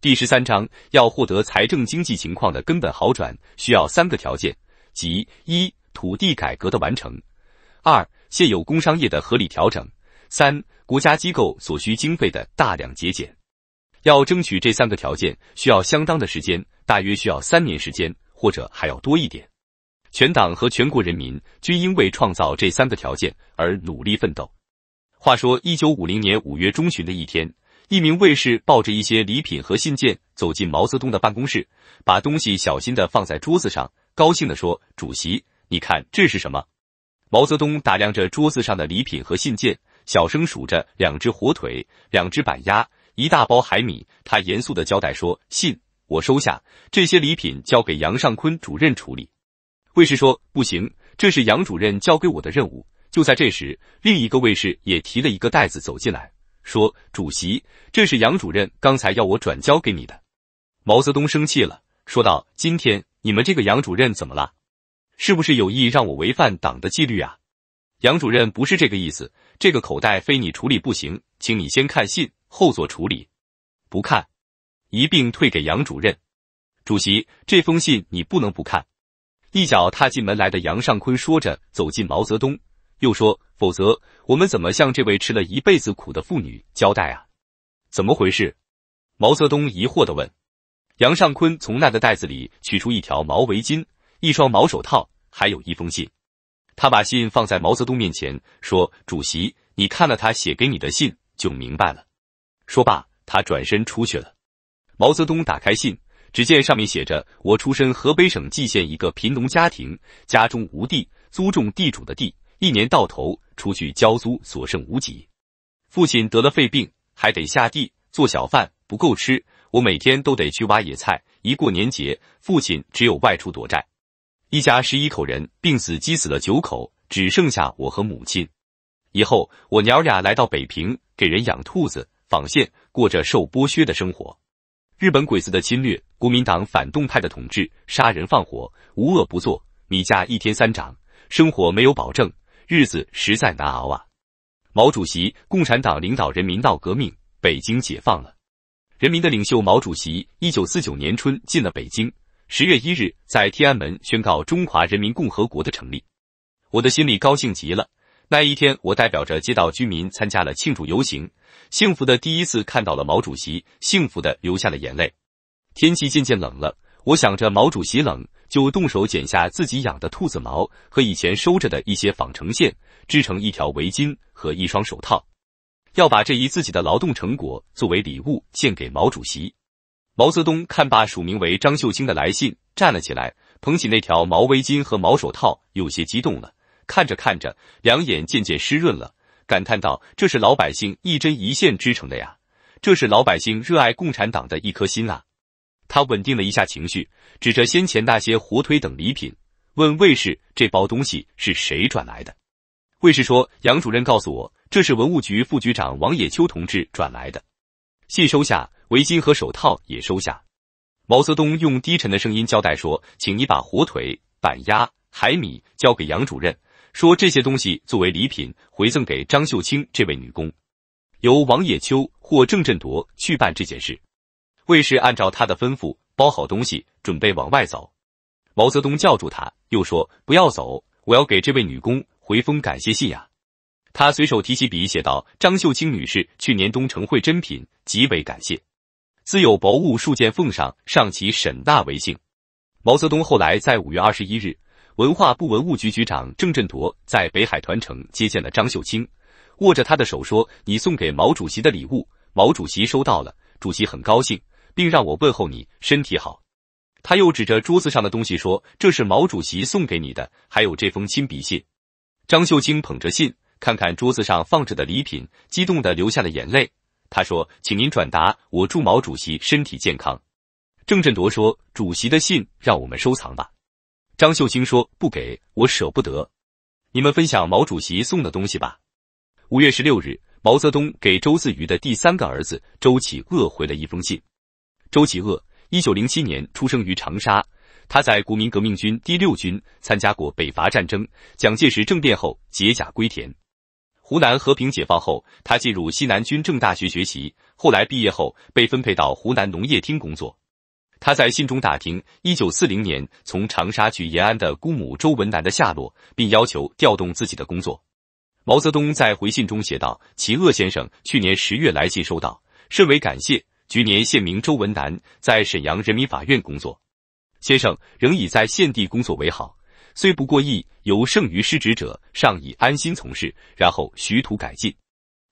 第十三章，要获得财政经济情况的根本好转，需要三个条件，即一、土地改革的完成；二、现有工商业的合理调整；三、国家机构所需经费的大量节俭。要争取这三个条件，需要相当的时间，大约需要三年时间，或者还要多一点。全党和全国人民均应为创造这三个条件而努力奋斗。话说，一九五零年五月中旬的一天。一名卫士抱着一些礼品和信件走进毛泽东的办公室，把东西小心的放在桌子上，高兴的说：“主席，你看这是什么？”毛泽东打量着桌子上的礼品和信件，小声数着两只火腿、两只板鸭、一大包海米。他严肃的交代说：“信我收下，这些礼品交给杨尚昆主任处理。”卫士说：“不行，这是杨主任交给我的任务。”就在这时，另一个卫士也提了一个袋子走进来。说：“主席，这是杨主任刚才要我转交给你的。”毛泽东生气了，说道：“今天你们这个杨主任怎么了？是不是有意让我违反党的纪律啊？”杨主任不是这个意思，这个口袋非你处理不行，请你先看信后做处理。不看，一并退给杨主任。主席，这封信你不能不看。一脚踏进门来的杨尚昆说着走进毛泽东，又说：“否则。”我们怎么向这位吃了一辈子苦的妇女交代啊？怎么回事？毛泽东疑惑的问。杨尚昆从那个袋子里取出一条毛围巾、一双毛手套，还有一封信。他把信放在毛泽东面前，说：“主席，你看了他写给你的信，就明白了。”说罢，他转身出去了。毛泽东打开信，只见上面写着：“我出身河北省蓟县一个贫农家庭，家中无地，租种地主的地，一年到头。”出去交租所剩无几，父亲得了肺病，还得下地做小贩，不够吃。我每天都得去挖野菜。一过年节，父亲只有外出躲债。一家十一口人，病死、鸡死了九口，只剩下我和母亲。以后我娘俩来到北平，给人养兔子、纺线，过着受剥削的生活。日本鬼子的侵略，国民党反动派的统治，杀人放火，无恶不作，米价一天三涨，生活没有保证。日子实在难熬啊！毛主席，共产党领导人民闹革命，北京解放了。人民的领袖毛主席，一九四九年春进了北京，十月一日在天安门宣告中华人民共和国的成立。我的心里高兴极了。那一天，我代表着街道居民参加了庆祝游行，幸福的第一次看到了毛主席，幸福的流下了眼泪。天气渐渐冷了。我想着毛主席冷，就动手剪下自己养的兔子毛和以前收着的一些纺成线，织成一条围巾和一双手套，要把这一自己的劳动成果作为礼物献给毛主席。毛泽东看罢署名为张秀清的来信，站了起来，捧起那条毛围巾和毛手套，有些激动了，看着看着，两眼渐渐湿润了，感叹道：“这是老百姓一针一线织成的呀，这是老百姓热爱共产党的一颗心啊！”他稳定了一下情绪，指着先前那些火腿等礼品，问卫士：“这包东西是谁转来的？”卫士说：“杨主任告诉我，这是文物局副局长王野秋同志转来的。”信收下，围巾和手套也收下。毛泽东用低沉的声音交代说：“请你把火腿、板鸭、海米交给杨主任，说这些东西作为礼品回赠给张秀清这位女工，由王野秋或郑振铎去办这件事。”卫士按照他的吩咐包好东西，准备往外走。毛泽东叫住他，又说：“不要走，我要给这位女工回封感谢信呀。”他随手提起笔，写道：“张秀清女士去年冬城惠珍品，极为感谢，自有薄物数件奉上，上祈沈大为幸。”毛泽东后来在五月二十一日，文化部文物局局长郑振铎在北海团城接见了张秀清，握着他的手说：“你送给毛主席的礼物，毛主席收到了，主席很高兴。”并让我问候你身体好。他又指着桌子上的东西说：“这是毛主席送给你的，还有这封亲笔信。”张秀清捧着信，看看桌子上放着的礼品，激动的流下了眼泪。他说：“请您转达，我祝毛主席身体健康。”郑振铎说：“主席的信让我们收藏吧。”张秀清说：“不给我舍不得，你们分享毛主席送的东西吧。”五月十六日，毛泽东给周自瑜的第三个儿子周启鄂回了一封信。周其鄂，一九零七年出生于长沙。他在国民革命军第六军参加过北伐战争。蒋介石政变后，解甲归田。湖南和平解放后，他进入西南军政大学学习。后来毕业后，被分配到湖南农业厅工作。他在信中打听一九四零年从长沙去延安的姑母周文南的下落，并要求调动自己的工作。毛泽东在回信中写道：“其鄂先生去年十月来信收到，甚为感谢。”局年县名周文南在沈阳人民法院工作，先生仍以在县地工作为好，虽不过意，由剩余失职者尚以安心从事，然后徐图改进。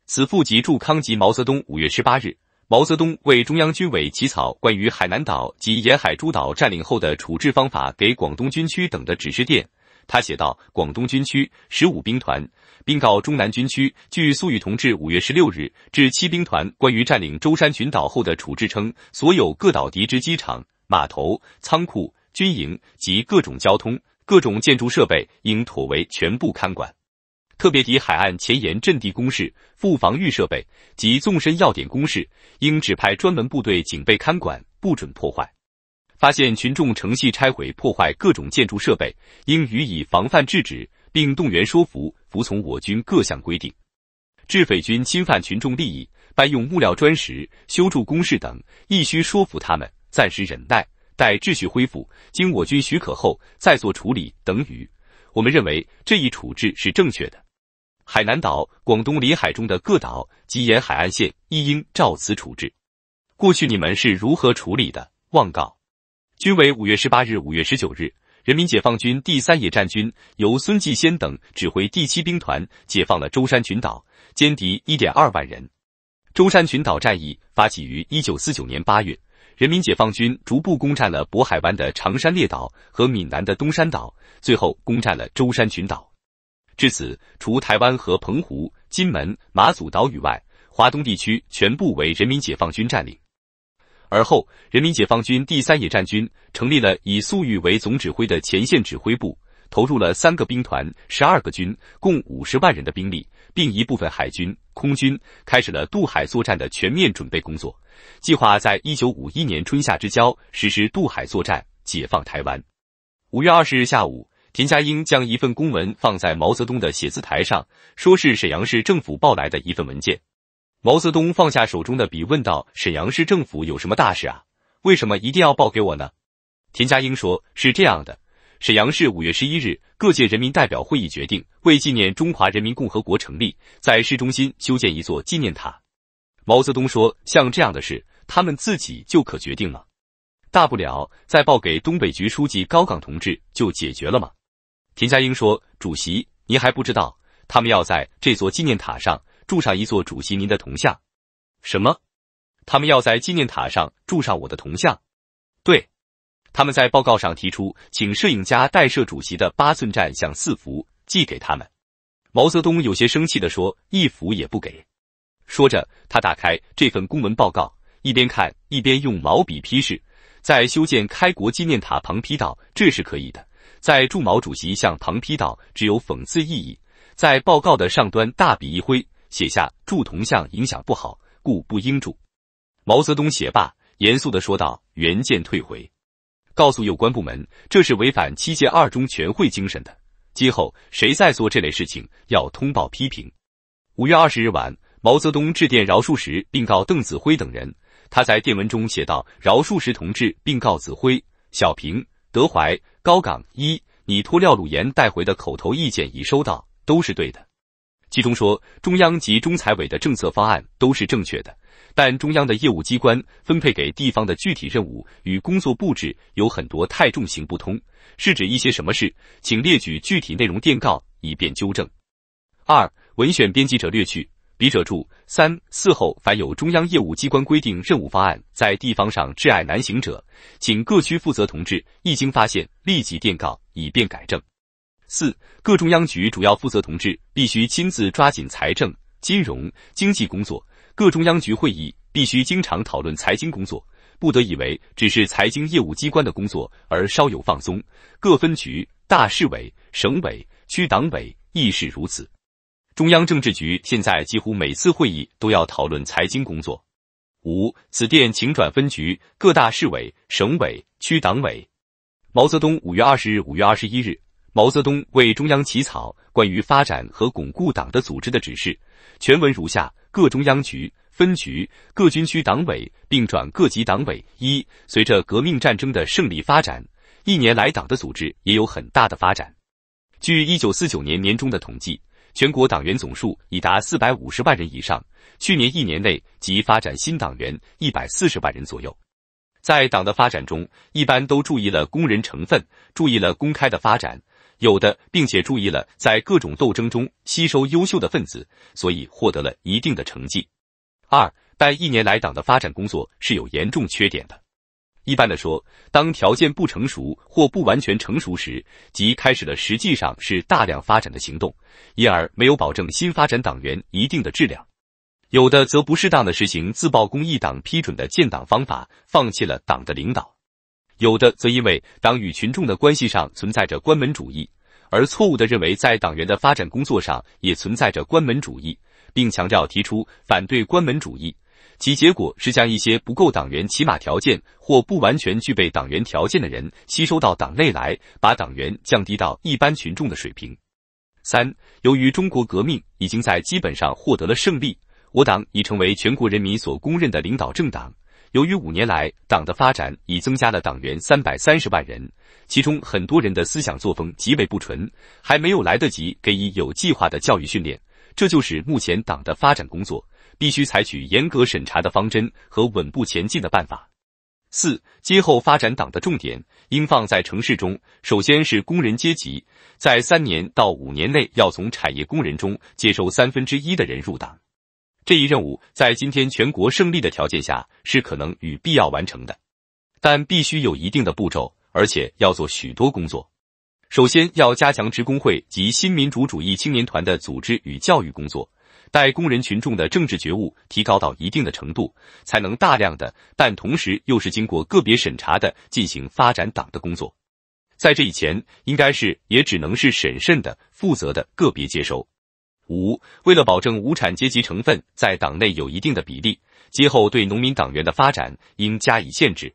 此复即祝康及毛泽东五月十八日。毛泽东为中央军委起草关于海南岛及沿海诸岛占领后的处置方法给广东军区等的指示电，他写道：广东军区十五兵团。并告中南军区。据粟裕同志五月十六日至七兵团关于占领舟山群岛后的处置称：所有各岛敌之机场、码头、仓库、军营及各种交通、各种建筑设备，应妥为全部看管。特别敌海岸前沿阵地工事、副防御设备及纵深要点工事，应指派专门部队警备看管，不准破坏。发现群众乘隙拆毁破坏各种建筑设备，应予以防范制止。并动员说服服从我军各项规定，致匪军侵犯群众利益，搬用木料砖石修筑工事等，亦需说服他们暂时忍耐，待秩序恢复，经我军许可后再做处理等语。我们认为这一处置是正确的。海南岛、广东临海中的各岛及沿海岸线亦应照此处置。过去你们是如何处理的？望告。军委五月十八日、五月十九日。人民解放军第三野战军由孙继先等指挥第七兵团解放了舟山群岛，歼敌一点二万人。舟山群岛战役发起于一九四九年八月，人民解放军逐步攻占了渤海湾的长山列岛和闽南的东山岛，最后攻占了舟山群岛。至此，除台湾和澎湖、金门、马祖岛屿外，华东地区全部为人民解放军占领。而后，人民解放军第三野战军成立了以粟裕为总指挥的前线指挥部，投入了三个兵团、十二个军，共五十万人的兵力，并一部分海军、空军，开始了渡海作战的全面准备工作，计划在一九五一年春夏之交实施渡海作战，解放台湾。五月二十日下午，田家英将一份公文放在毛泽东的写字台上，说是沈阳市政府报来的一份文件。毛泽东放下手中的笔，问道：“沈阳市政府有什么大事啊？为什么一定要报给我呢？”田家英说：“是这样的，沈阳市五月十一日各界人民代表会议决定，为纪念中华人民共和国成立，在市中心修建一座纪念塔。”毛泽东说：“像这样的事，他们自己就可决定了，大不了再报给东北局书记高岗同志就解决了嘛。”田家英说：“主席，您还不知道，他们要在这座纪念塔上。”铸上一座主席您的铜像，什么？他们要在纪念塔上铸上我的铜像？对，他们在报告上提出，请摄影家代摄主席的八寸站像四幅寄给他们。毛泽东有些生气的说：“一幅也不给。”说着，他打开这份公文报告，一边看一边用毛笔批示，在修建开国纪念塔旁批道：“这是可以的。”在铸毛主席像旁批道：“只有讽刺意义。”在报告的上端大笔一挥。写下铸铜像影响不好，故不应铸。毛泽东写罢，严肃的说道：“原件退回，告诉有关部门，这是违反七届二中全会精神的。今后谁再做这类事情，要通报批评。”五月二十日晚，毛泽东致电饶漱石并告邓子恢等人，他在电文中写道：“饶漱石同志并告子恢、小平、德怀、高岗一，你托廖鲁岩带回的口头意见已收到，都是对的。”其中说，中央及中财委的政策方案都是正确的，但中央的业务机关分配给地方的具体任务与工作布置有很多太重，行不通。是指一些什么事？请列举具体内容电告，以便纠正。二、文选编辑者略去，笔者注。三四后，凡有中央业务机关规定任务方案在地方上挚爱难行者，请各区负责同志一经发现，立即电告，以便改正。四各中央局主要负责同志必须亲自抓紧财政、金融、经济工作，各中央局会议必须经常讨论财经工作，不得以为只是财经业务机关的工作而稍有放松。各分局、大市委、省委、区党委亦是如此。中央政治局现在几乎每次会议都要讨论财经工作。五此电请转分局、各大市委、省委、区党委。毛泽东五月二十日、五月二十一日。毛泽东为中央起草关于发展和巩固党的组织的指示，全文如下：各中央局、分局、各军区党委，并转各级党委。一、随着革命战争的胜利发展，一年来党的组织也有很大的发展。据一九四九年年中的统计，全国党员总数已达四百五十万人以上。去年一年内，即发展新党员一百四十万人左右。在党的发展中，一般都注意了工人成分，注意了公开的发展。有的，并且注意了在各种斗争中吸收优秀的分子，所以获得了一定的成绩。二，但一年来党的发展工作是有严重缺点的。一般的说，当条件不成熟或不完全成熟时，即开始了实际上是大量发展的行动，因而没有保证新发展党员一定的质量。有的则不适当的实行自报公益党批准的建党方法，放弃了党的领导。有的则因为党与群众的关系上存在着关门主义，而错误的认为在党员的发展工作上也存在着关门主义，并强调提出反对关门主义，其结果是将一些不够党员起码条件或不完全具备党员条件的人吸收到党内来，把党员降低到一般群众的水平。三，由于中国革命已经在基本上获得了胜利，我党已成为全国人民所公认的领导政党。由于五年来党的发展已增加了党员三百三十万人，其中很多人的思想作风极为不纯，还没有来得及给予有计划的教育训练，这就是目前党的发展工作必须采取严格审查的方针和稳步前进的办法。四，今后发展党的重点应放在城市中，首先是工人阶级，在三年到五年内要从产业工人中接收三分之一的人入党。这一任务在今天全国胜利的条件下是可能与必要完成的，但必须有一定的步骤，而且要做许多工作。首先要加强职工会及新民主主义青年团的组织与教育工作，待工人群众的政治觉悟提高到一定的程度，才能大量的，但同时又是经过个别审查的进行发展党的工作。在这以前，应该是也只能是审慎的、负责的个别接收。五，为了保证无产阶级成分在党内有一定的比例，今后对农民党员的发展应加以限制。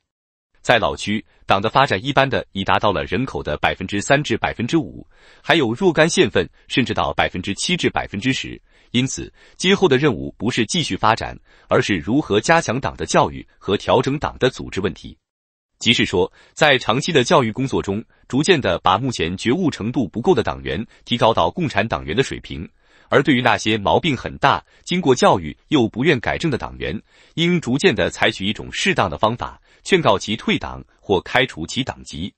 在老区，党的发展一般的已达到了人口的百分之三至百分之五，还有若干县份甚至到百分之七至百分之十。因此，今后的任务不是继续发展，而是如何加强党的教育和调整党的组织问题。即是说，在长期的教育工作中，逐渐的把目前觉悟程度不够的党员提高到共产党员的水平。而对于那些毛病很大、经过教育又不愿改正的党员，应逐渐地采取一种适当的方法，劝告其退党或开除其党籍。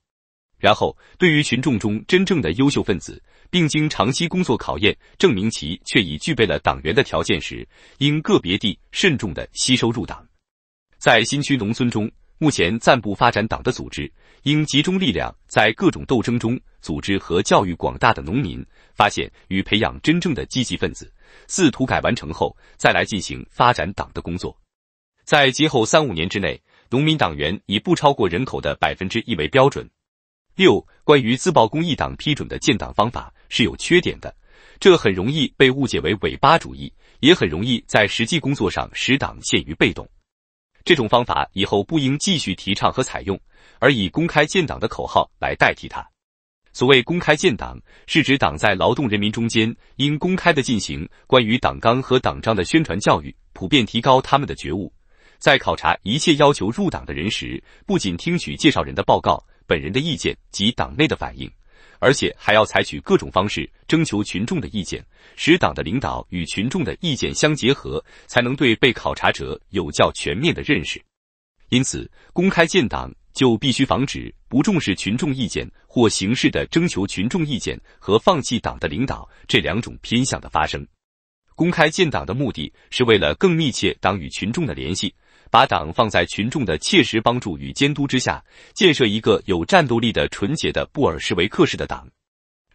然后，对于群众中真正的优秀分子，并经长期工作考验证明其却已具备了党员的条件时，应个别地慎重地吸收入党。在新区农村中，目前暂不发展党的组织，应集中力量在各种斗争中。组织和教育广大的农民，发现与培养真正的积极分子。四土改完成后，再来进行发展党的工作。在今后三五年之内，农民党员以不超过人口的百分之一为标准。六，关于自报公益党批准的建党方法是有缺点的，这很容易被误解为尾巴主义，也很容易在实际工作上使党陷于被动。这种方法以后不应继续提倡和采用，而以公开建党的口号来代替它。所谓公开建党，是指党在劳动人民中间，应公开的进行关于党纲和党章的宣传教育，普遍提高他们的觉悟。在考察一切要求入党的人时，不仅听取介绍人的报告、本人的意见及党内的反应，而且还要采取各种方式征求群众的意见，使党的领导与群众的意见相结合，才能对被考察者有较全面的认识。因此，公开建党。就必须防止不重视群众意见或形式的征求群众意见和放弃党的领导这两种偏向的发生。公开建党的目的是为了更密切党与群众的联系，把党放在群众的切实帮助与监督之下，建设一个有战斗力的纯洁的布尔什维克式的党。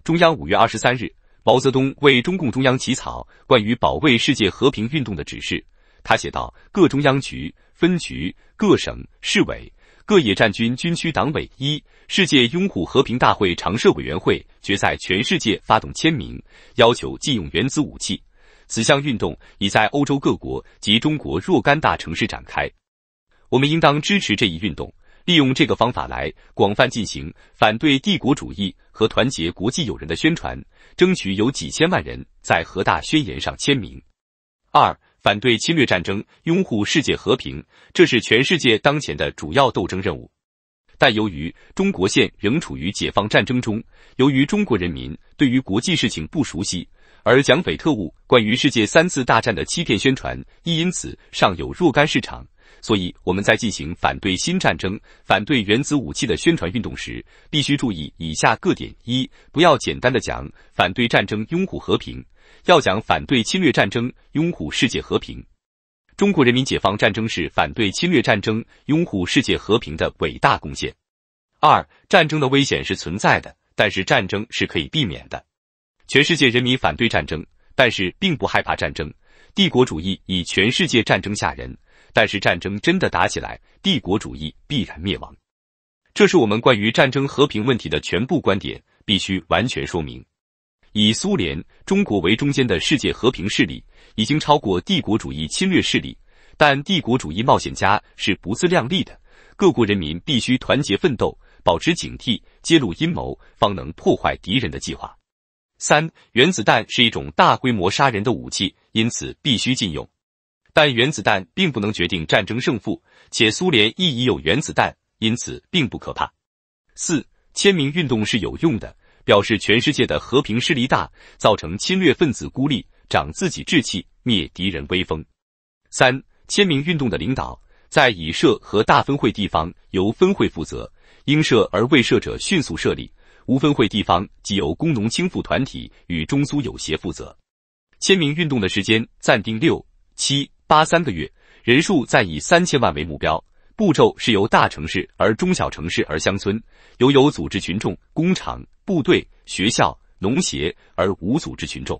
中央五月二十三日，毛泽东为中共中央起草关于保卫世界和平运动的指示，他写道：各中央局、分局、各省市委。各野战军军区党委一，世界拥护和平大会常设委员会，决在全世界发动签名，要求禁用原子武器。此项运动已在欧洲各国及中国若干大城市展开。我们应当支持这一运动，利用这个方法来广泛进行反对帝国主义和团结国际友人的宣传，争取有几千万人在核大宣言上签名。二。反对侵略战争，拥护世界和平，这是全世界当前的主要斗争任务。但由于中国现仍处于解放战争中，由于中国人民对于国际事情不熟悉，而蒋匪特务关于世界三次大战的欺骗宣传亦因此尚有若干市场，所以我们在进行反对新战争、反对原子武器的宣传运动时，必须注意以下各点：一、不要简单的讲反对战争，拥护和平。要讲反对侵略战争，拥护世界和平。中国人民解放战争是反对侵略战争、拥护世界和平的伟大贡献。二，战争的危险是存在的，但是战争是可以避免的。全世界人民反对战争，但是并不害怕战争。帝国主义以全世界战争吓人，但是战争真的打起来，帝国主义必然灭亡。这是我们关于战争和平问题的全部观点，必须完全说明。以苏联、中国为中间的世界和平势力已经超过帝国主义侵略势力，但帝国主义冒险家是不自量力的。各国人民必须团结奋斗，保持警惕，揭露阴谋，方能破坏敌人的计划。三、原子弹是一种大规模杀人的武器，因此必须禁用。但原子弹并不能决定战争胜负，且苏联亦已有原子弹，因此并不可怕。四、签名运动是有用的。表示全世界的和平势力大，造成侵略分子孤立，长自己志气，灭敌人威风。三签名运动的领导，在已设和大分会地方由分会负责，应设而未设者迅速设立；无分会地方即由工农青妇团体与中苏友协负责。签名运动的时间暂定六七八三个月，人数暂以三千万为目标。步骤是由大城市，而中小城市，而乡村；由有组织群众、工厂、部队、学校、农协，而无组织群众。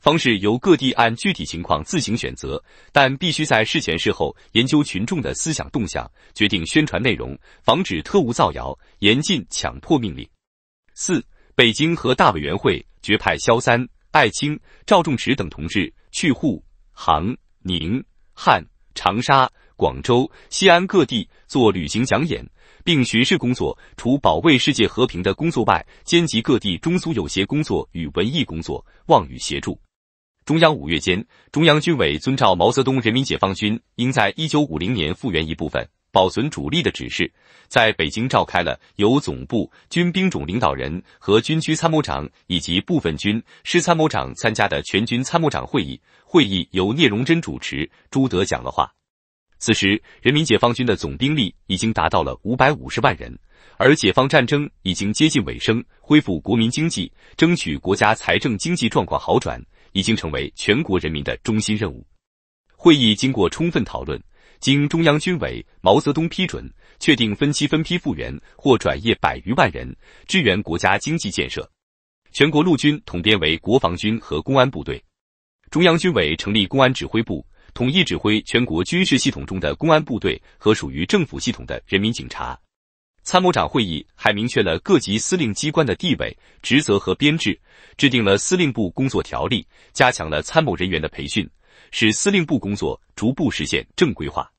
方式由各地按具体情况自行选择，但必须在事前事后研究群众的思想动向，决定宣传内容，防止特务造谣，严禁强迫命令。四、北京和大委员会决派萧三、艾青、赵仲池等同志去沪、杭、宁、汉、长沙。广州、西安各地做旅行讲演，并巡视工作。除保卫世界和平的工作外，兼及各地中苏友协工作与文艺工作，望予协助。中央五月间，中央军委遵照毛泽东“人民解放军应在一九五零年复原一部分，保存主力”的指示，在北京召开了由总部、军兵种领导人和军区参谋长以及部分军、师参谋长参加的全军参谋长会议。会议由聂荣臻主持，朱德讲了话。此时，人民解放军的总兵力已经达到了五百五十万人，而解放战争已经接近尾声，恢复国民经济、争取国家财政经济状况好转，已经成为全国人民的中心任务。会议经过充分讨论，经中央军委毛泽东批准，确定分期分批复员或转业百余万人，支援国家经济建设。全国陆军统编为国防军和公安部队，中央军委成立公安指挥部。统一指挥全国军事系统中的公安部队和属于政府系统的人民警察。参谋长会议还明确了各级司令机关的地位、职责和编制，制定了司令部工作条例，加强了参谋人员的培训，使司令部工作逐步实现正规化。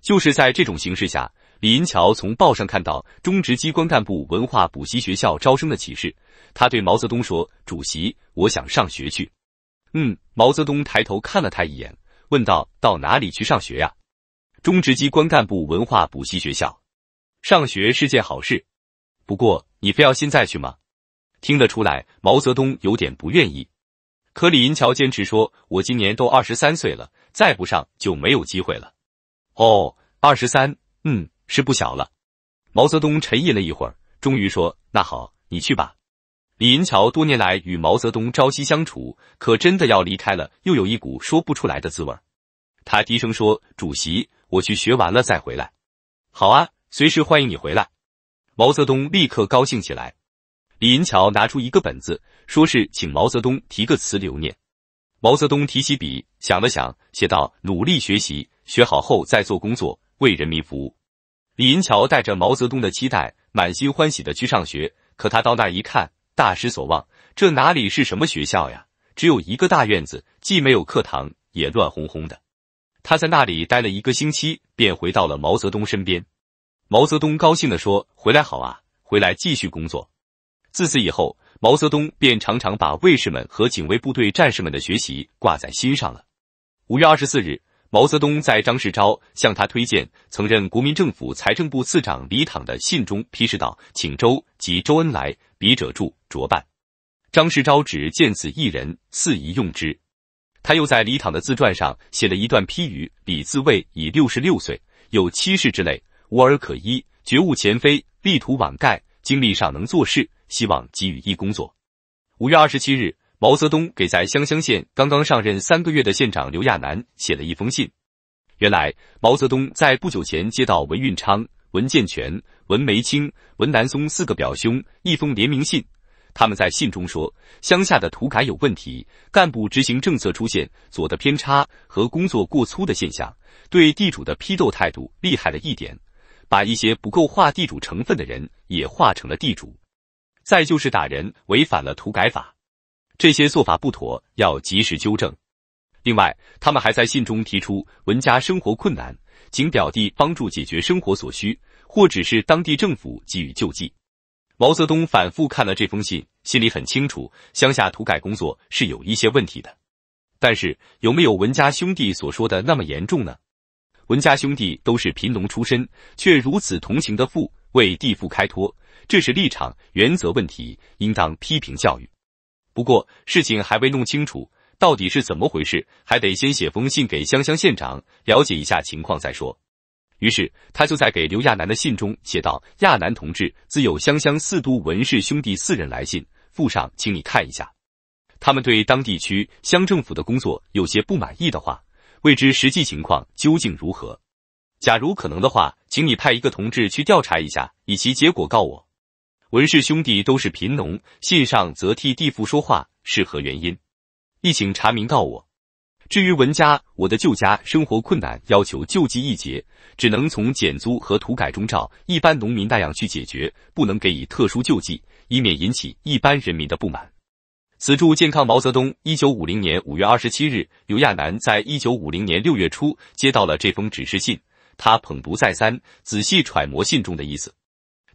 就是在这种形势下，李银桥从报上看到中直机关干部文化补习学校招生的启事，他对毛泽东说：“主席，我想上学去。”嗯，毛泽东抬头看了他一眼。问道：“到哪里去上学呀？”“中直机关干部文化补习学校。”“上学是件好事，不过你非要现在去吗？”听得出来，毛泽东有点不愿意。可李银桥坚持说：“我今年都二十三岁了，再不上就没有机会了。”“哦，二十三，嗯，是不小了。”毛泽东沉吟了一会儿，终于说：“那好，你去吧。”李银桥多年来与毛泽东朝夕相处，可真的要离开了，又有一股说不出来的滋味儿。他低声说：“主席，我去学完了再回来。”“好啊，随时欢迎你回来。”毛泽东立刻高兴起来。李银桥拿出一个本子，说是请毛泽东提个词留念。毛泽东提起笔，想了想，写道：“努力学习，学好后再做工作，为人民服务。”李银桥带着毛泽东的期待，满心欢喜的去上学。可他到那一看，大失所望，这哪里是什么学校呀？只有一个大院子，既没有课堂，也乱哄哄的。他在那里待了一个星期，便回到了毛泽东身边。毛泽东高兴地说：“回来好啊，回来继续工作。”自此以后，毛泽东便常常把卫士们和警卫部队战士们的学习挂在心上了。五月二十四日，毛泽东在张世钊向他推荐曾任国民政府财政部次长李躺的信中批示道：“请周及周恩来，笔者注。”着办。张世钊只见此一人，肆意用之。他又在李躺的自传上写了一段批语：“李自卫已六十六岁，有妻室之累，无儿可依，觉悟前非，力图晚盖，精力尚能做事，希望给予一工作。”五月二十七日，毛泽东给在湘乡县刚刚上任三个月的县长刘亚楠写了一封信。原来，毛泽东在不久前接到文运昌、文建全、文梅清、文南松四个表兄一封联名信。他们在信中说，乡下的土改有问题，干部执行政策出现左的偏差和工作过粗的现象，对地主的批斗态度厉害了一点，把一些不够划地主成分的人也划成了地主。再就是打人违反了土改法，这些做法不妥，要及时纠正。另外，他们还在信中提出，文家生活困难，请表弟帮助解决生活所需，或者是当地政府给予救济。毛泽东反复看了这封信，心里很清楚，乡下土改工作是有一些问题的。但是有没有文家兄弟所说的那么严重呢？文家兄弟都是贫农出身，却如此同情的富，为地富开脱，这是立场、原则问题，应当批评教育。不过事情还未弄清楚，到底是怎么回事，还得先写封信给湘乡县长，了解一下情况再说。于是，他就在给刘亚男的信中写道：“亚男同志，自有湘乡四都文氏兄弟四人来信，附上，请你看一下。他们对当地区乡政府的工作有些不满意的话，未知实际情况究竟如何。假如可能的话，请你派一个同志去调查一下，以其结果告我。文氏兄弟都是贫农，信上则替地富说话，是何原因？一请查明告我。”至于文家，我的旧家，生活困难，要求救济一节，只能从减租和土改中照一般农民那样去解决，不能给予特殊救济，以免引起一般人民的不满。此处健康，毛泽东，一九五零年五月二十七日。刘亚男在一九五零年六月初接到了这封指示信，他捧读再三，仔细揣摩信中的意思，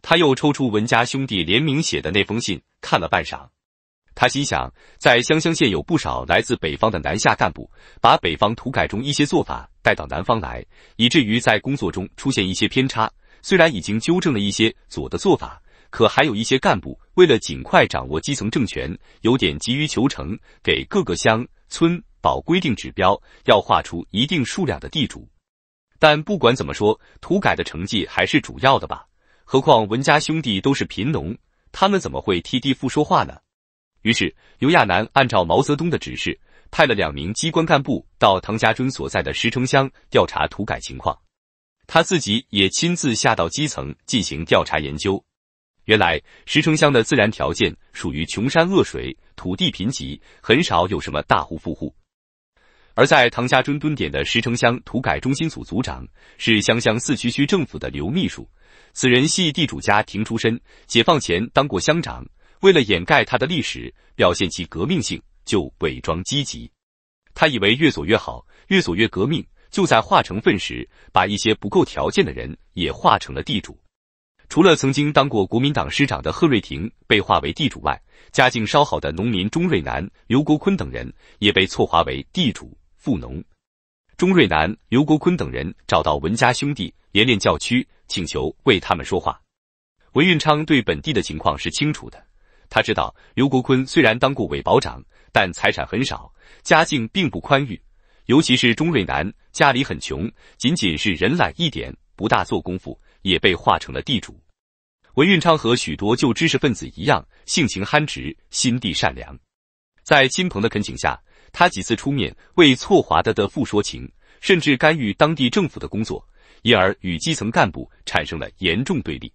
他又抽出文家兄弟联名写的那封信，看了半晌。他心想，在湘乡县有不少来自北方的南下干部，把北方土改中一些做法带到南方来，以至于在工作中出现一些偏差。虽然已经纠正了一些左的做法，可还有一些干部为了尽快掌握基层政权，有点急于求成，给各个乡村保规定指标，要划出一定数量的地主。但不管怎么说，土改的成绩还是主要的吧？何况文家兄弟都是贫农，他们怎么会替地富说话呢？于是，刘亚男按照毛泽东的指示，派了两名机关干部到唐家墩所在的石城乡调查土改情况，他自己也亲自下到基层进行调查研究。原来，石城乡的自然条件属于穷山恶水，土地贫瘠，很少有什么大户富户。而在唐家墩蹲点的石城乡土改中心组组长是湘乡四区区政府的刘秘书，此人系地主家庭出身，解放前当过乡长。为了掩盖他的历史，表现其革命性，就伪装积极。他以为越左越好，越左越革命。就在化成分时，把一些不够条件的人也化成了地主。除了曾经当过国民党师长的贺瑞廷被化为地主外，家境稍好的农民钟瑞南、刘国坤等人也被错划为地主富农。钟瑞南、刘国坤等人找到文家兄弟，连连叫屈，请求为他们说话。文运昌对本地的情况是清楚的。他知道刘国坤虽然当过伪保长，但财产很少，家境并不宽裕。尤其是钟瑞南家里很穷，仅仅是人懒一点，不大做功夫，也被划成了地主。文运昌和许多旧知识分子一样，性情憨直，心地善良。在亲朋的恳请下，他几次出面为错华的的父说情，甚至干预当地政府的工作，因而与基层干部产生了严重对立。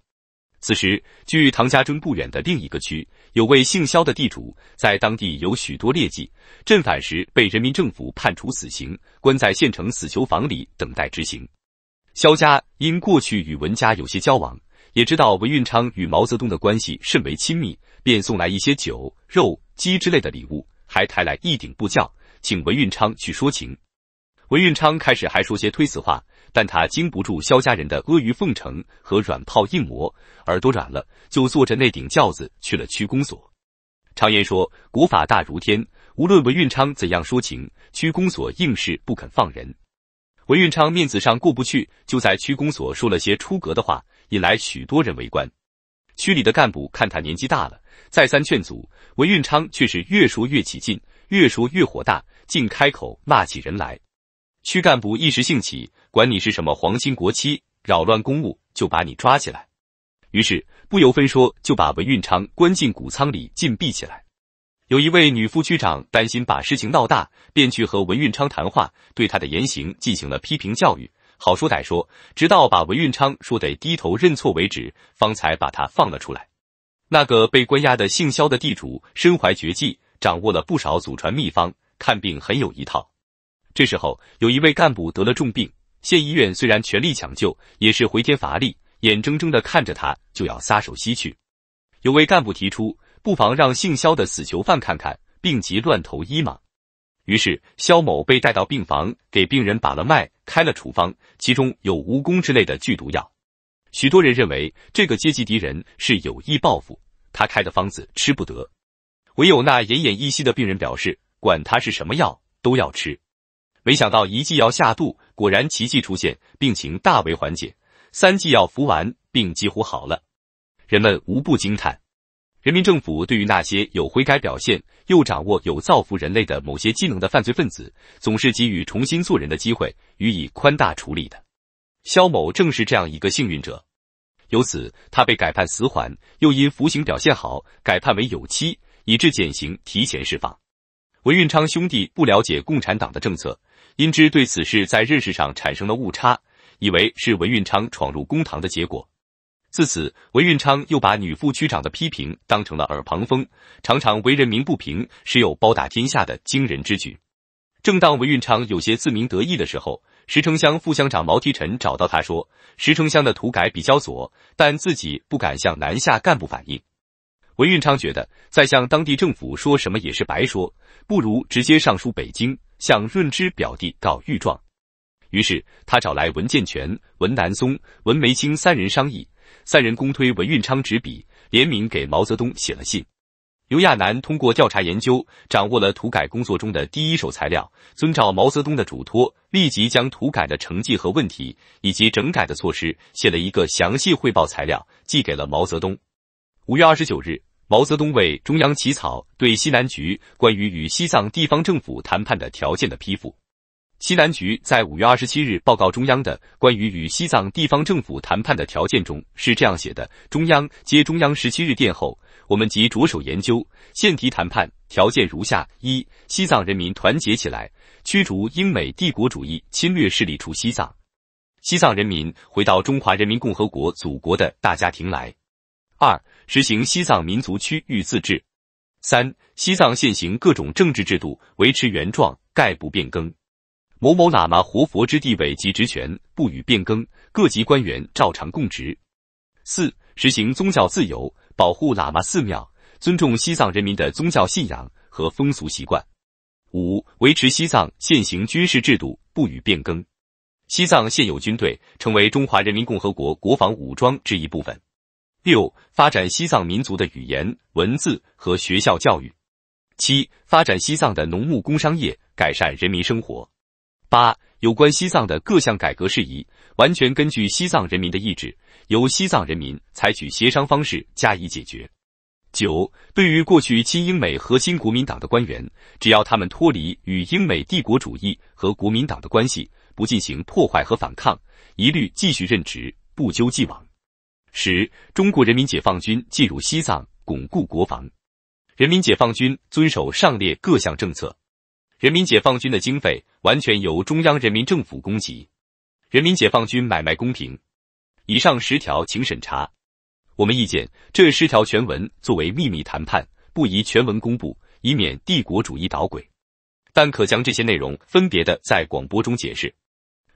此时，距唐家镇不远的另一个区，有位姓肖的地主，在当地有许多劣迹。镇反时被人民政府判处死刑，关在县城死囚房里等待执行。肖家因过去与文家有些交往，也知道文运昌与毛泽东的关系甚为亲密，便送来一些酒、肉、鸡之类的礼物，还抬来一顶布轿，请文运昌去说情。文运昌开始还说些推辞话。但他经不住萧家人的阿谀奉承和软泡硬磨，耳朵软了，就坐着那顶轿子去了区公所。常言说，国法大如天，无论文运昌怎样说情，区公所硬是不肯放人。文运昌面子上过不去，就在区公所说了些出格的话，引来许多人围观。区里的干部看他年纪大了，再三劝阻，文运昌却是越说越起劲，越说越火大，竟开口骂起人来。区干部一时兴起，管你是什么皇亲国戚，扰乱公务就把你抓起来。于是不由分说就把文运昌关进谷仓里禁闭起来。有一位女副区长担心把事情闹大，便去和文运昌谈话，对他的言行进行了批评教育，好说歹说，直到把文运昌说得低头认错为止，方才把他放了出来。那个被关押的姓肖的地主，身怀绝技，掌握了不少祖传秘方，看病很有一套。这时候，有一位干部得了重病，县医院虽然全力抢救，也是回天乏力，眼睁睁的看着他就要撒手西去。有位干部提出，不妨让姓肖的死囚犯看看“病急乱投医”嘛。于是，肖某被带到病房，给病人把了脉，开了处方，其中有蜈蚣之类的剧毒药。许多人认为这个阶级敌人是有意报复，他开的方子吃不得。唯有那奄奄一息的病人表示，管他是什么药，都要吃。没想到一剂药下肚，果然奇迹出现，病情大为缓解。三剂药服完，病几乎好了。人们无不惊叹。人民政府对于那些有悔改表现，又掌握有造福人类的某些技能的犯罪分子，总是给予重新做人的机会，予以宽大处理的。肖某正是这样一个幸运者。由此，他被改判死缓，又因服刑表现好，改判为有期，以致减刑提前释放。文运昌兄弟不了解共产党的政策，因之对此事在认识上产生了误差，以为是文运昌闯入公堂的结果。自此，文运昌又把女副区长的批评当成了耳旁风，常常为人鸣不平，时有包打天下的惊人之举。正当文运昌有些自鸣得意的时候，石城乡副乡长毛提臣找到他说，石城乡的土改比较左，但自己不敢向南下干部反映。文运昌觉得，再向当地政府说什么也是白说，不如直接上书北京，向润之表弟告御状。于是，他找来文建全、文南松、文梅清三人商议，三人公推文运昌执笔，联名给毛泽东写了信。刘亚楠通过调查研究，掌握了土改工作中的第一手材料，遵照毛泽东的嘱托，立即将土改的成绩和问题，以及整改的措施，写了一个详细汇报材料，寄给了毛泽东。五月二十九日。毛泽东为中央起草对西南局关于与西藏地方政府谈判的条件的批复。西南局在五月二十七日报告中央的关于与西藏地方政府谈判的条件中是这样写的：中央接中央十七日电后，我们即着手研究，现提谈判条件如下：一、西藏人民团结起来，驱逐英美帝国主义侵略势力出西藏；西藏人民回到中华人民共和国祖国的大家庭来。二、实行西藏民族区域自治。三、西藏现行各种政治制度维持原状，概不变更。某某喇嘛活佛之地位及职权不予变更，各级官员照常供职。四、实行宗教自由，保护喇嘛寺庙，尊重西藏人民的宗教信仰和风俗习惯。五、维持西藏现行军事制度，不予变更。西藏现有军队成为中华人民共和国国防武装之一部分。六、发展西藏民族的语言、文字和学校教育。七、发展西藏的农牧工商业，改善人民生活。八、有关西藏的各项改革事宜，完全根据西藏人民的意志，由西藏人民采取协商方式加以解决。九、对于过去亲英美和亲国民党的官员，只要他们脱离与英美帝国主义和国民党的关系，不进行破坏和反抗，一律继续任职，不究既往。十，中国人民解放军进入西藏，巩固国防。人民解放军遵守上列各项政策。人民解放军的经费完全由中央人民政府供给。人民解放军买卖公平。以上十条，请审查。我们意见，这十条全文作为秘密谈判，不宜全文公布，以免帝国主义捣鬼。但可将这些内容分别的在广播中解释。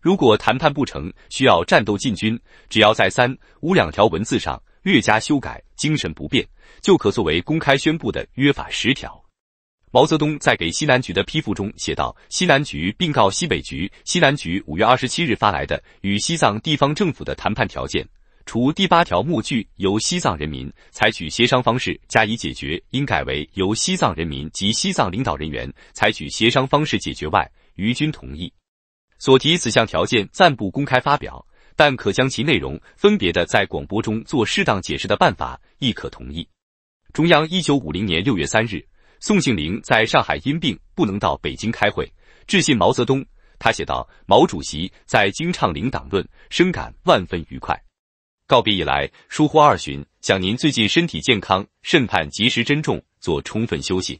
如果谈判不成，需要战斗进军。只要在三五两条文字上略加修改，精神不变，就可作为公开宣布的约法十条。毛泽东在给西南局的批复中写道：“西南局并告西北局，西南局五月二十七日发来的与西藏地方政府的谈判条件，除第八条末句由西藏人民采取协商方式加以解决，应改为由西藏人民及西藏领导人员采取协商方式解决外，于均同意。”所提此项条件暂不公开发表，但可将其内容分别的在广播中做适当解释的办法亦可同意。中央一九五零年六月三日，宋庆龄在上海因病不能到北京开会，致信毛泽东。他写道：“毛主席在京唱《领导论》，深感万分愉快。告别以来，疏忽二旬，想您最近身体健康，慎盼及时珍重，做充分休息。”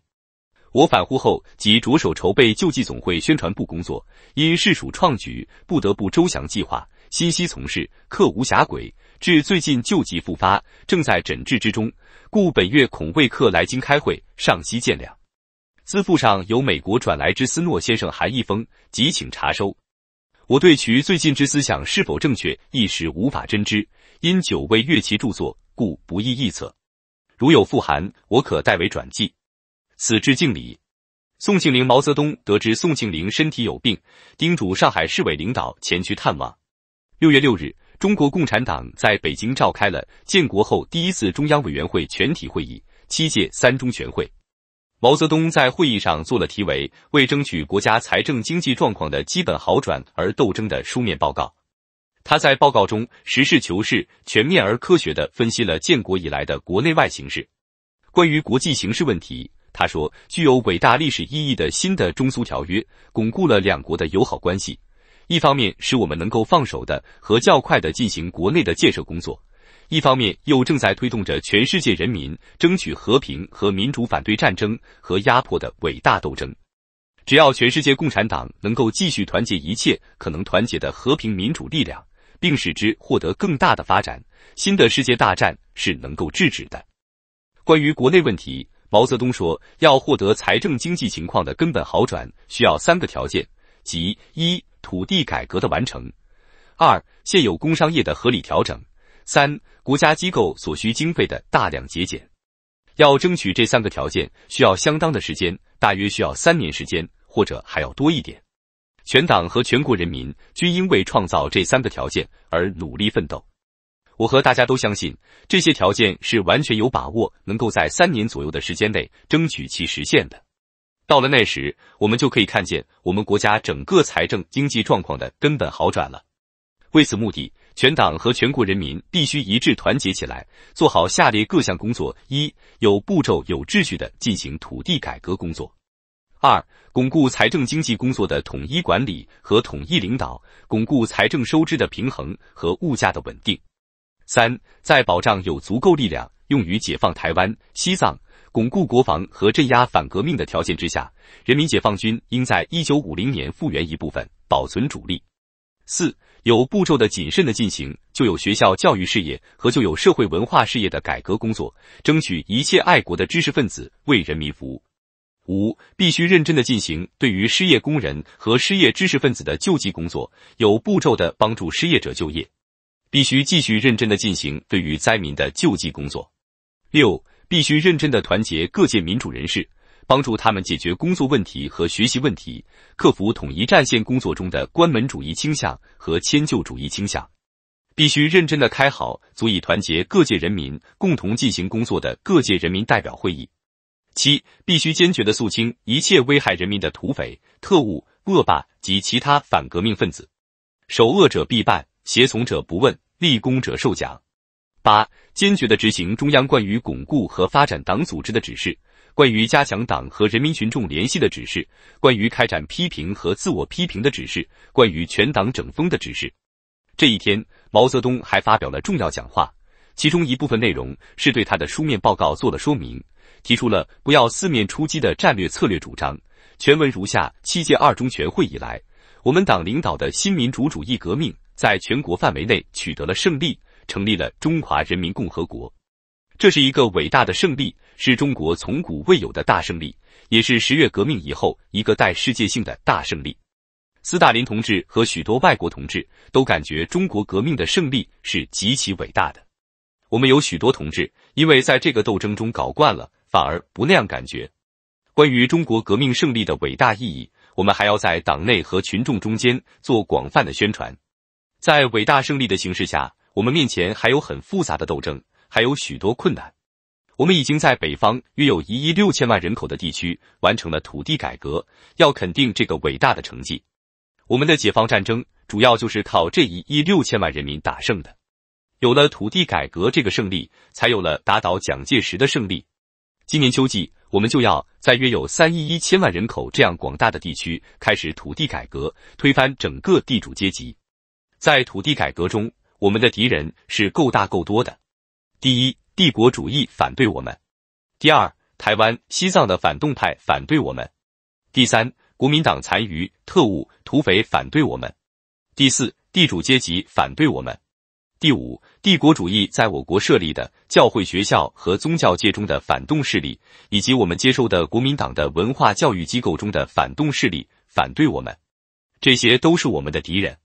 我返沪后即着手筹备救济总会宣传部工作，因事属创举，不得不周详计划，心息从事，克无瑕轨。至最近救济复发，正在诊治之中，故本月恐未客来京开会，尚希见谅。资附上有美国转来之斯诺先生函一封，即请查收。我对其最近之思想是否正确，一时无法真知，因久未阅其著作，故不易臆测。如有复函，我可代为转寄。死致敬礼。宋庆龄、毛泽东得知宋庆龄身体有病，叮嘱上海市委领导前去探望。六月六日，中国共产党在北京召开了建国后第一次中央委员会全体会议（七届三中全会）。毛泽东在会议上做了题为《为争取国家财政经济状况的基本好转而斗争》的书面报告。他在报告中实事求是、全面而科学的分析了建国以来的国内外形势。关于国际形势问题，他说：“具有伟大历史意义的新的中苏条约，巩固了两国的友好关系。一方面使我们能够放手的和较快的进行国内的建设工作；一方面又正在推动着全世界人民争取和平和民主、反对战争和压迫的伟大斗争。只要全世界共产党能够继续团结一切可能团结的和平民主力量，并使之获得更大的发展，新的世界大战是能够制止的。关于国内问题。”毛泽东说：“要获得财政经济情况的根本好转，需要三个条件，即一、土地改革的完成；二、现有工商业的合理调整；三、国家机构所需经费的大量节俭。要争取这三个条件，需要相当的时间，大约需要三年时间，或者还要多一点。全党和全国人民均应为创造这三个条件而努力奋斗。”我和大家都相信，这些条件是完全有把握能够在三年左右的时间内争取其实现的。到了那时，我们就可以看见我们国家整个财政经济状况的根本好转了。为此目的，全党和全国人民必须一致团结起来，做好下列各项工作：一、有步骤、有秩序地进行土地改革工作；二、巩固财政经济工作的统一管理和统一领导，巩固财政收支的平衡和物价的稳定。三、在保障有足够力量用于解放台湾、西藏、巩固国防和镇压反革命的条件之下，人民解放军应在一九五零年复原一部分，保存主力。四、有步骤的、谨慎的进行，就有学校教育事业和就有社会文化事业的改革工作，争取一切爱国的知识分子为人民服务。五、必须认真地进行对于失业工人和失业知识分子的救济工作，有步骤的帮助失业者就业。必须继续认真的进行对于灾民的救济工作。六，必须认真的团结各界民主人士，帮助他们解决工作问题和学习问题，克服统一战线工作中的关门主义倾向和迁就主义倾向。必须认真的开好足以团结各界人民共同进行工作的各界人民代表会议。七，必须坚决的肃清一切危害人民的土匪、特务、恶霸及其他反革命分子，首恶者必办，胁从者不问。立功者受奖。八，坚决的执行中央关于巩固和发展党组织的指示，关于加强党和人民群众联系的指示，关于开展批评和自我批评的指示，关于全党整风的指示。这一天，毛泽东还发表了重要讲话，其中一部分内容是对他的书面报告做了说明，提出了不要四面出击的战略策略主张。全文如下：七届二中全会以来，我们党领导的新民主主义革命。在全国范围内取得了胜利，成立了中华人民共和国，这是一个伟大的胜利，是中国从古未有的大胜利，也是十月革命以后一个带世界性的大胜利。斯大林同志和许多外国同志都感觉中国革命的胜利是极其伟大的。我们有许多同志因为在这个斗争中搞惯了，反而不那样感觉。关于中国革命胜利的伟大意义，我们还要在党内和群众中间做广泛的宣传。在伟大胜利的形势下，我们面前还有很复杂的斗争，还有许多困难。我们已经在北方约有一亿六千万人口的地区完成了土地改革，要肯定这个伟大的成绩。我们的解放战争主要就是靠这一亿六千万人民打胜的。有了土地改革这个胜利，才有了打倒蒋介石的胜利。今年秋季，我们就要在约有三亿一千万人口这样广大的地区开始土地改革，推翻整个地主阶级。在土地改革中，我们的敌人是够大够多的。第一，帝国主义反对我们；第二，台湾、西藏的反动派反对我们；第三，国民党残余、特务、土匪反对我们；第四，地主阶级反对我们；第五，帝国主义在我国设立的教会学校和宗教界中的反动势力，以及我们接收的国民党的文化教育机构中的反动势力，反对我们。这些都是我们的敌人。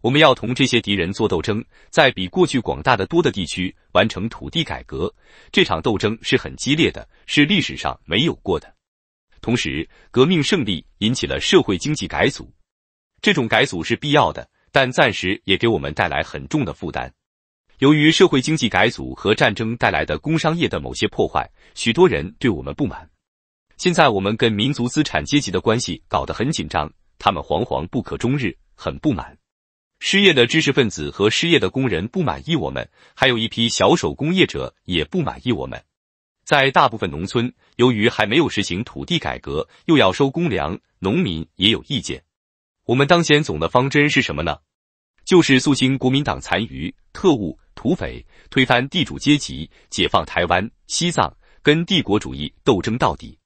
我们要同这些敌人做斗争，在比过去广大的多的地区完成土地改革。这场斗争是很激烈的，是历史上没有过的。同时，革命胜利引起了社会经济改组，这种改组是必要的，但暂时也给我们带来很重的负担。由于社会经济改组和战争带来的工商业的某些破坏，许多人对我们不满。现在我们跟民族资产阶级的关系搞得很紧张，他们惶惶不可终日，很不满。失业的知识分子和失业的工人不满意我们，还有一批小手工业者也不满意我们。在大部分农村，由于还没有实行土地改革，又要收公粮，农民也有意见。我们当前总的方针是什么呢？就是肃清国民党残余、特务、土匪，推翻地主阶级，解放台湾、西藏，跟帝国主义斗争到底。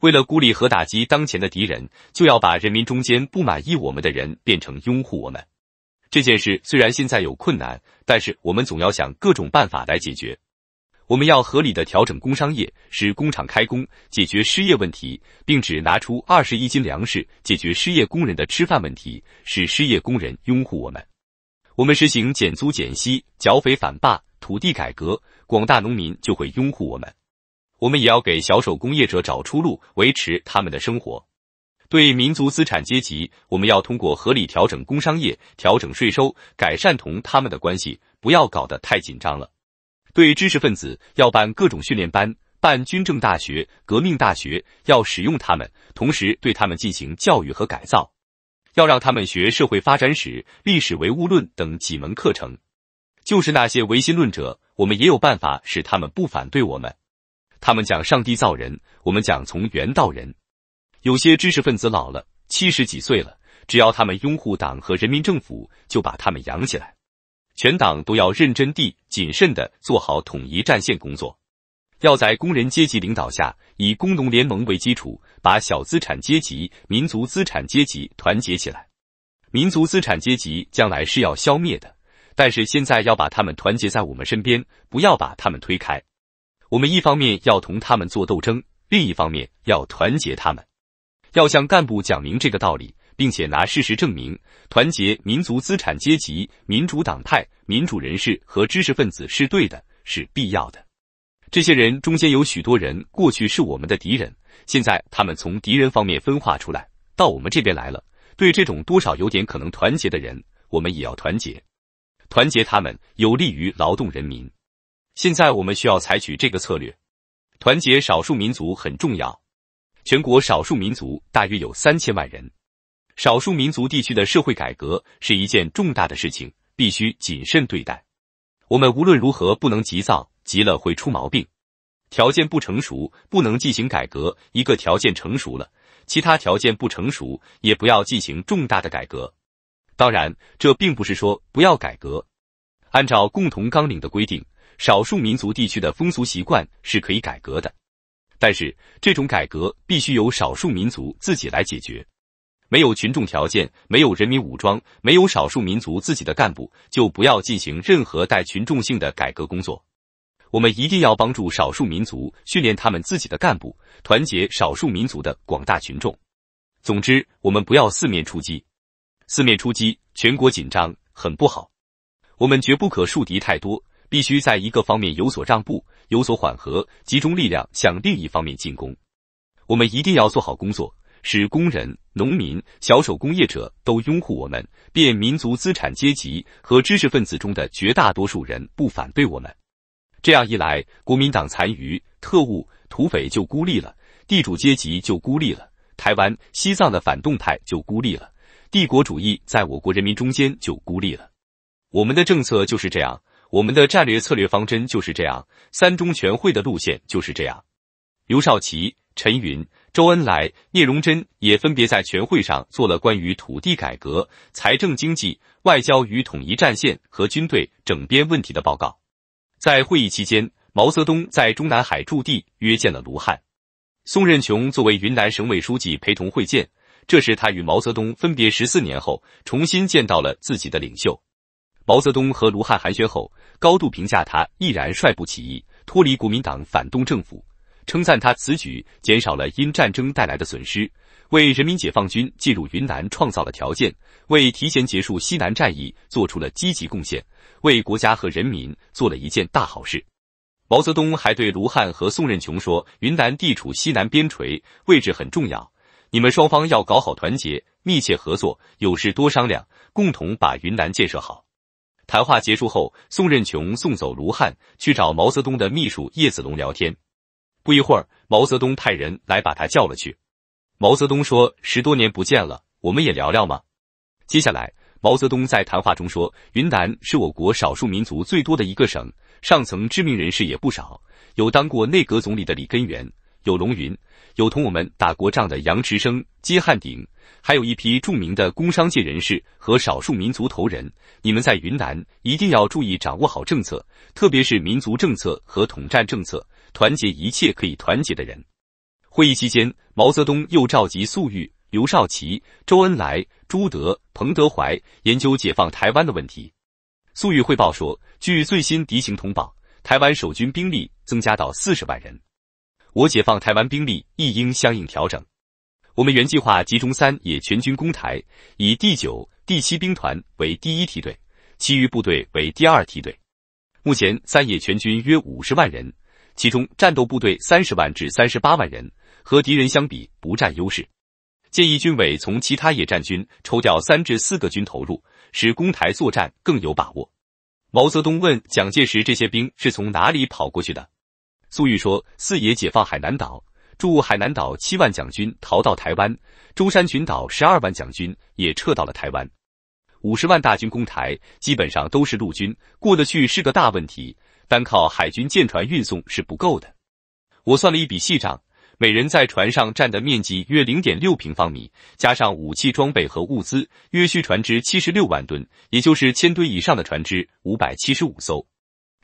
为了孤立和打击当前的敌人，就要把人民中间不满意我们的人变成拥护我们。这件事虽然现在有困难，但是我们总要想各种办法来解决。我们要合理的调整工商业，使工厂开工，解决失业问题，并只拿出二十一斤粮食解决失业工人的吃饭问题，使失业工人拥护我们。我们实行减租减息、剿匪反霸、土地改革，广大农民就会拥护我们。我们也要给小手工业者找出路，维持他们的生活。对民族资产阶级，我们要通过合理调整工商业、调整税收，改善同他们的关系，不要搞得太紧张了。对知识分子，要办各种训练班，办军政大学、革命大学，要使用他们，同时对他们进行教育和改造，要让他们学社会发展史、历史唯物论等几门课程。就是那些唯心论者，我们也有办法使他们不反对我们。他们讲上帝造人，我们讲从猿到人。有些知识分子老了，七十几岁了，只要他们拥护党和人民政府，就把他们养起来。全党都要认真地、谨慎地做好统一战线工作，要在工人阶级领导下，以工农联盟为基础，把小资产阶级、民族资产阶级团结起来。民族资产阶级将来是要消灭的，但是现在要把他们团结在我们身边，不要把他们推开。我们一方面要同他们做斗争，另一方面要团结他们。要向干部讲明这个道理，并且拿事实证明，团结民族资产阶级、民主党派、民主人士和知识分子是对的，是必要的。这些人中间有许多人过去是我们的敌人，现在他们从敌人方面分化出来，到我们这边来了。对这种多少有点可能团结的人，我们也要团结，团结他们有利于劳动人民。现在我们需要采取这个策略，团结少数民族很重要。全国少数民族大约有三千万人，少数民族地区的社会改革是一件重大的事情，必须谨慎对待。我们无论如何不能急躁，急了会出毛病。条件不成熟，不能进行改革；一个条件成熟了，其他条件不成熟，也不要进行重大的改革。当然，这并不是说不要改革。按照共同纲领的规定，少数民族地区的风俗习惯是可以改革的。但是，这种改革必须由少数民族自己来解决。没有群众条件，没有人民武装，没有少数民族自己的干部，就不要进行任何带群众性的改革工作。我们一定要帮助少数民族训练他们自己的干部，团结少数民族的广大群众。总之，我们不要四面出击，四面出击，全国紧张，很不好。我们绝不可树敌太多。必须在一个方面有所让步、有所缓和，集中力量向另一方面进攻。我们一定要做好工作，使工人、农民、小手工业者都拥护我们，变民族资产阶级和知识分子中的绝大多数人不反对我们。这样一来，国民党残余、特务、土匪就孤立了，地主阶级就孤立了，台湾、西藏的反动派就孤立了，帝国主义在我国人民中间就孤立了。我们的政策就是这样。我们的战略、策略、方针就是这样，三中全会的路线就是这样。刘少奇、陈云、周恩来、聂荣臻也分别在全会上做了关于土地改革、财政经济、外交与统一战线和军队整编问题的报告。在会议期间，毛泽东在中南海驻地约见了卢汉、宋任穷，作为云南省委书记陪同会见。这是他与毛泽东分别十四年后，重新见到了自己的领袖。毛泽东和卢汉寒暄后，高度评价他毅然率部起义，脱离国民党反动政府，称赞他此举减少了因战争带来的损失，为人民解放军进入云南创造了条件，为提前结束西南战役做出了积极贡献，为国家和人民做了一件大好事。毛泽东还对卢汉和宋任穷说：“云南地处西南边陲，位置很重要，你们双方要搞好团结，密切合作，有事多商量，共同把云南建设好。”谈话结束后，宋任穷送走卢汉，去找毛泽东的秘书叶子龙聊天。不一会儿，毛泽东派人来把他叫了去。毛泽东说：“十多年不见了，我们也聊聊嘛。”接下来，毛泽东在谈话中说：“云南是我国少数民族最多的一个省，上层知名人士也不少，有当过内阁总理的李根源，有龙云。”有同我们打过仗的杨池生、金汉鼎，还有一批著名的工商界人士和少数民族头人。你们在云南一定要注意掌握好政策，特别是民族政策和统战政策，团结一切可以团结的人。会议期间，毛泽东又召集粟裕、刘少奇、周恩来、朱德、彭德怀研究解放台湾的问题。粟裕汇报说，据最新敌情通报，台湾守军兵力增加到四十万人。我解放台湾兵力亦应相应调整。我们原计划集中三野全军攻台，以第九、第七兵团为第一梯队，其余部队为第二梯队。目前三野全军约五十万人，其中战斗部队三十万至三十八万人，和敌人相比不占优势。建议军委从其他野战军抽调三至四个军投入，使攻台作战更有把握。毛泽东问蒋介石：“这些兵是从哪里跑过去的？”粟裕说：“四野解放海南岛，驻海南岛七万蒋军逃到台湾，舟山群岛十二万蒋军也撤到了台湾。五十万大军攻台，基本上都是陆军，过得去是个大问题。单靠海军舰船运送是不够的。我算了一笔细账，每人在船上占的面积约零点六平方米，加上武器装备和物资，约需船只七十六万吨，也就是千吨以上的船只五百七十五艘。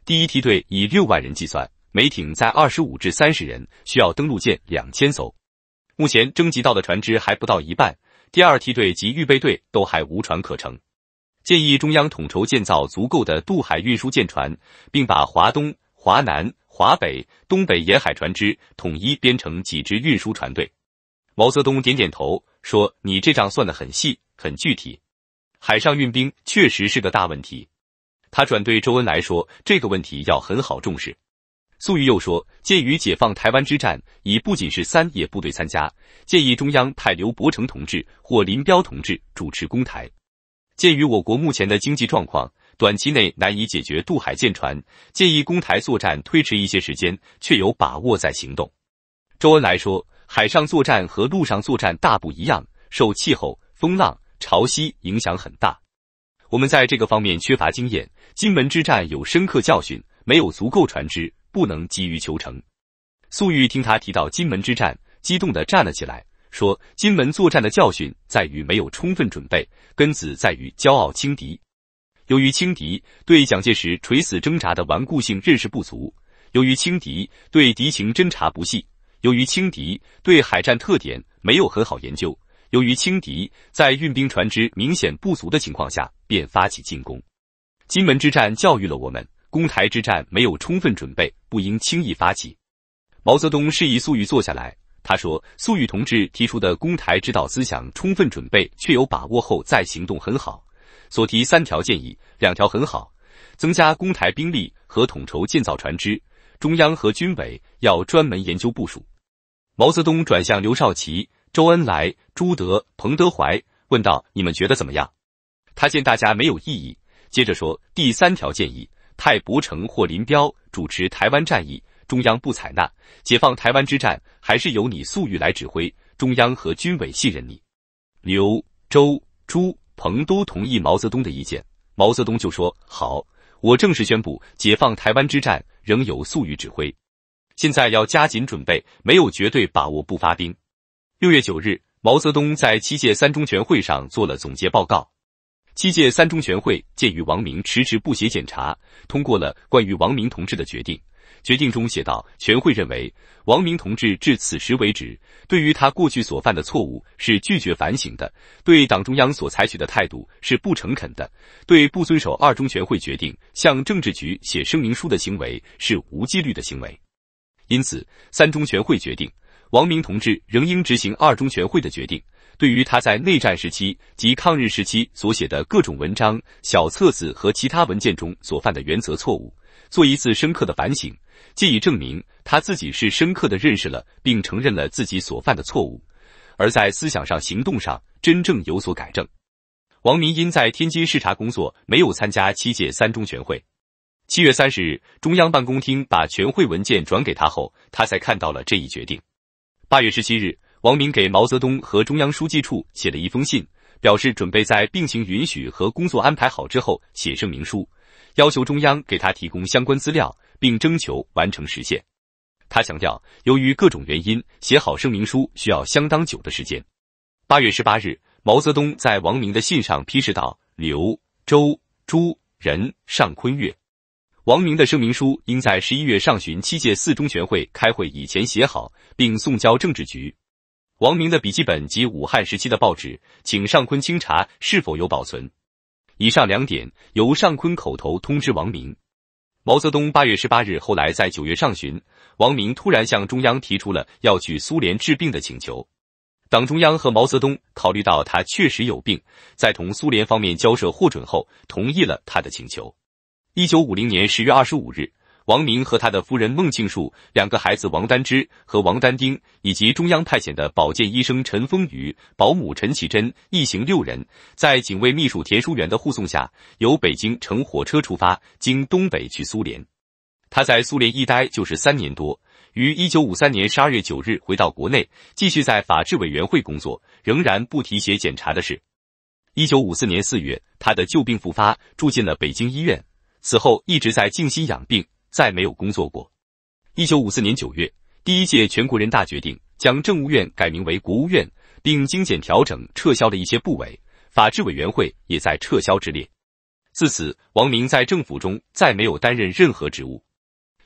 第一梯队以六万人计算。”每艇载二十五至三十人，需要登陆舰两千艘。目前征集到的船只还不到一半，第二梯队及预备队都还无船可乘。建议中央统筹建造足够的渡海运输舰船，并把华东、华南、华北、东北沿海船只统一编成几支运输船队。毛泽东点点头说：“你这账算的很细，很具体。海上运兵确实是个大问题。他转对周恩来说，这个问题要很好重视。”粟裕又说，鉴于解放台湾之战已不仅是三野部队参加，建议中央派刘伯承同志或林彪同志主持攻台。鉴于我国目前的经济状况，短期内难以解决渡海舰船，建议攻台作战推迟一些时间，确有把握再行动。周恩来说，海上作战和陆上作战大不一样，受气候、风浪、潮汐影响很大，我们在这个方面缺乏经验。金门之战有深刻教训，没有足够船只。不能急于求成。粟裕听他提到金门之战，激动的站了起来，说：“金门作战的教训在于没有充分准备，根子在于骄傲轻敌。由于轻敌，对蒋介石垂死挣扎的顽固性认识不足；由于轻敌，对敌情侦查不细；由于轻敌，对海战特点没有很好研究；由于轻敌，在运兵船只明显不足的情况下，便发起进攻。金门之战教育了我们。”攻台之战没有充分准备，不应轻易发起。毛泽东示意粟裕坐下来，他说：“粟裕同志提出的攻台指导思想，充分准备、确有把握后再行动很好。所提三条建议，两条很好，增加攻台兵力和统筹建造船只，中央和军委要专门研究部署。”毛泽东转向刘少奇、周恩来、朱德、彭德怀，问道：“你们觉得怎么样？”他见大家没有异议，接着说：“第三条建议。”泰伯承或林彪主持台湾战役，中央不采纳。解放台湾之战还是由你粟裕来指挥，中央和军委信任你。刘、周、朱、彭都同意毛泽东的意见，毛泽东就说：“好，我正式宣布，解放台湾之战仍由粟裕指挥。现在要加紧准备，没有绝对把握不发兵。”六月九日，毛泽东在七届三中全会上做了总结报告。七届三中全会鉴于王明迟迟不写检查，通过了关于王明同志的决定。决定中写道：全会认为，王明同志至此时为止，对于他过去所犯的错误是拒绝反省的，对党中央所采取的态度是不诚恳的，对不遵守二中全会决定向政治局写声明书的行为是无纪律的行为。因此，三中全会决定，王明同志仍应执行二中全会的决定。对于他在内战时期及抗日时期所写的各种文章、小册子和其他文件中所犯的原则错误，做一次深刻的反省，借以证明他自己是深刻的认识了，并承认了自己所犯的错误，而在思想上、行动上真正有所改正。王明因在天津视察工作，没有参加七届三中全会。七月三十日，中央办公厅把全会文件转给他后，他才看到了这一决定。八月十七日。王明给毛泽东和中央书记处写了一封信，表示准备在病情允许和工作安排好之后写声明书，要求中央给他提供相关资料，并征求完成时限。他强调，由于各种原因，写好声明书需要相当久的时间。八月十八日，毛泽东在王明的信上批示道：“刘、周、朱、任尚、昆越，王明的声明书应在十一月上旬七届四中全会开会以前写好，并送交政治局。”王明的笔记本及武汉时期的报纸，请尚昆清查是否有保存。以上两点由尚昆口头通知王明。毛泽东八月十八日后来在九月上旬，王明突然向中央提出了要去苏联治病的请求。党中央和毛泽东考虑到他确实有病，在同苏联方面交涉获准后，同意了他的请求。一九五零年十月二十五日。王明和他的夫人孟庆树，两个孩子王丹芝和王丹丁，以及中央派遣的保健医生陈峰宇、保姆陈启贞一行六人，在警卫秘书田淑媛的护送下，由北京乘火车出发，经东北去苏联。他在苏联一待就是三年多，于一九五三年十二月九日回到国内，继续在法制委员会工作，仍然不提写检查的事。一九五四年四月，他的旧病复发，住进了北京医院，此后一直在静心养病。再没有工作过。一九五四年九月，第一届全国人大决定将政务院改名为国务院，并精简调整，撤销了一些部委，法制委员会也在撤销之列。自此，王明在政府中再没有担任任何职务。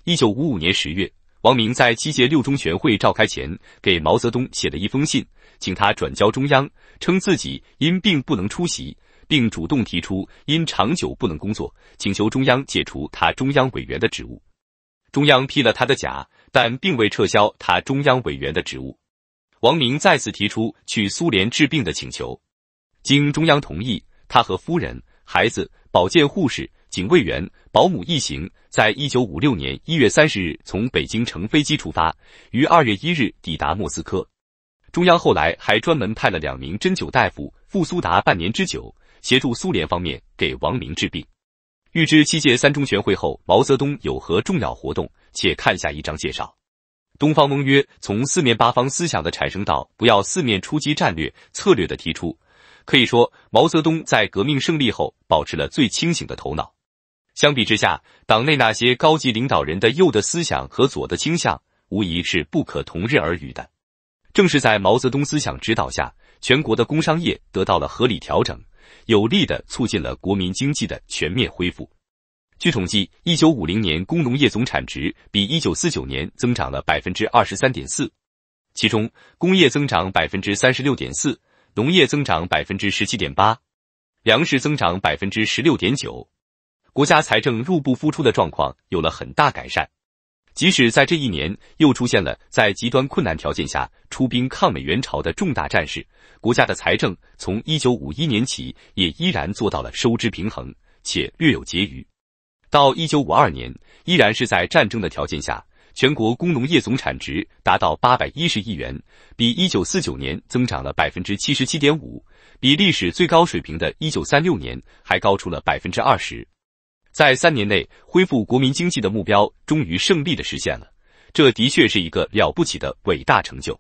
一九五五年十月，王明在七届六中全会召开前，给毛泽东写了一封信，请他转交中央，称自己因病不能出席。并主动提出因长久不能工作，请求中央解除他中央委员的职务。中央批了他的假，但并未撤销他中央委员的职务。王明再次提出去苏联治病的请求，经中央同意，他和夫人、孩子、保健护士、警卫员、保姆一行，在一九五六年一月三十日从北京乘飞机出发，于二月一日抵达莫斯科。中央后来还专门派了两名针灸大夫，赴苏达半年之久。协助苏联方面给王明治病。预知七届三中全会后毛泽东有何重要活动，且看下一章介绍。东方翁曰：从四面八方思想的产生到不要四面出击战略策略的提出，可以说毛泽东在革命胜利后保持了最清醒的头脑。相比之下，党内那些高级领导人的右的思想和左的倾向，无疑是不可同日而语的。正是在毛泽东思想指导下，全国的工商业得到了合理调整。有力的促进了国民经济的全面恢复。据统计，一九五零年工农业总产值比一九四九年增长了百分之二十三点四，其中工业增长百分之三十六点四，农业增长百分之十七点八，粮食增长百分之十六点九，国家财政入不敷出的状况有了很大改善。即使在这一年，又出现了在极端困难条件下出兵抗美援朝的重大战事，国家的财政从一九五一年起也依然做到了收支平衡，且略有结余。到一九五二年，依然是在战争的条件下，全国工农业总产值达到八百一十亿元，比一九四九年增长了百分之七十七点五，比历史最高水平的一九三六年还高出了百分之二十。在三年内恢复国民经济的目标终于胜利的实现了，这的确是一个了不起的伟大成就。